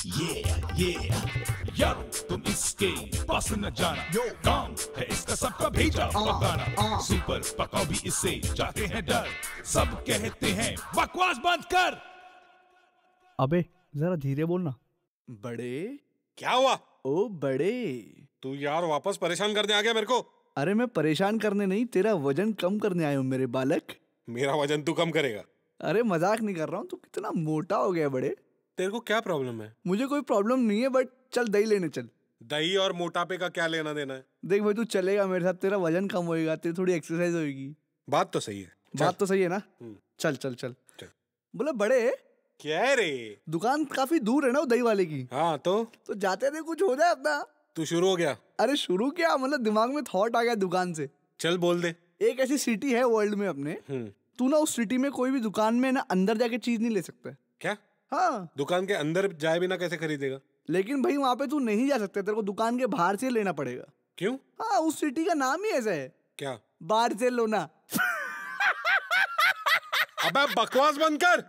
Ah, ah. अबे जरा धीरे बोलना बड़े क्या हुआ ओ बड़े तू यार वापस परेशान करने आ गया मेरे को अरे मैं परेशान करने नहीं तेरा वजन कम करने आया हूँ मेरे बालक मेरा वजन तू कम करेगा अरे मजाक नहीं कर रहा हूँ तू कितना मोटा हो गया बड़े तेरे को क्या प्रॉब्लम है मुझे कोई प्रॉब्लम नहीं है बट चल दही लेने चल दही और मोटापे का क्या लेना देना है देख भाई तू चलेगा मेरे साथ तेरा वजन कम होएगा तेरी थोड़ी एक्सरसाइज होगी बात तो सही है बात तो सही है ना हम्म। चल चल चल, चल। बोले बड़े क्या रे दुकान काफी दूर है ना दही वाले की हाँ तो तो जाते थे कुछ हो जाए अपना तू शुरू हो गया अरे शुरू क्या मतलब दिमाग में थॉट आ गया दुकान से चल बोल दे एक ऐसी सिटी है वर्ल्ड में अपने हम्म। तू ना उस सिटी में कोई भी दुकान में ना अंदर जाके चीज नहीं ले सकता क्या हाँ दुकान के अंदर जाए बिना कैसे खरीदेगा लेकिन भाई वहाँ पे तू नहीं जा सकते तेरे को दुकान के बाहर से लेना पड़ेगा क्यों हाँ उस सिटी का नाम ही ऐसा है क्या बाहर लोना अब बकवास बनकर